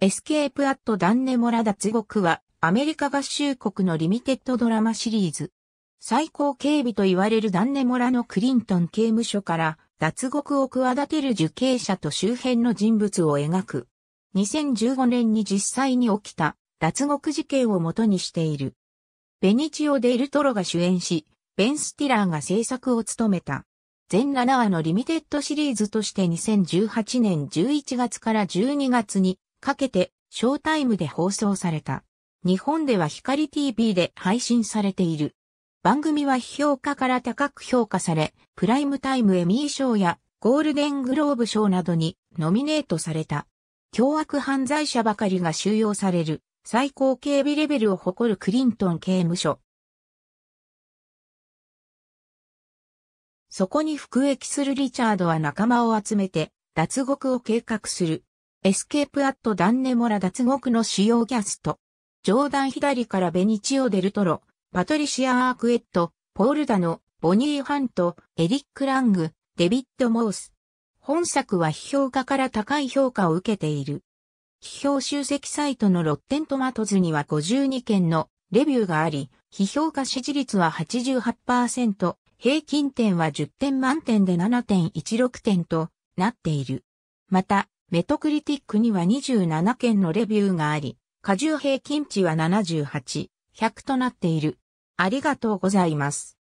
エスケープアットダンネモラ脱獄は、アメリカ合衆国のリミテッドドラマシリーズ。最高警備と言われるダンネモラのクリントン刑務所から脱獄を企てる受刑者と周辺の人物を描く。2015年に実際に起きた脱獄事件をもとにしている。ベニチオ・デ・ルトロが主演し、ベン・スティラーが制作を務めた。全7話のリミテッドシリーズとして2018年11月から12月にかけて、ショータイムで放送された。日本では光 TV で配信されている。番組は評価から高く評価され、プライムタイムエミー賞やゴールデングローブ賞などにノミネートされた。凶悪犯罪者ばかりが収容される最高警備レベルを誇るクリントン刑務所。そこに服役するリチャードは仲間を集めて脱獄を計画する。エスケープアットダンネモラ脱獄の主要キャスト。上段左からベニチオ・デルトロ、パトリシア・アークエット、ポールダの、ボニー・ハント、エリック・ラング、デビッド・モース。本作は批評家から高い評価を受けている。批評集積サイトのロッテントマトズには52件のレビューがあり、批評家支持率は88%、平均点は10点満点で7.16点となっている。また、メトクリティックには27件のレビューがあり、過重平均値は78、100となっている。ありがとうございます。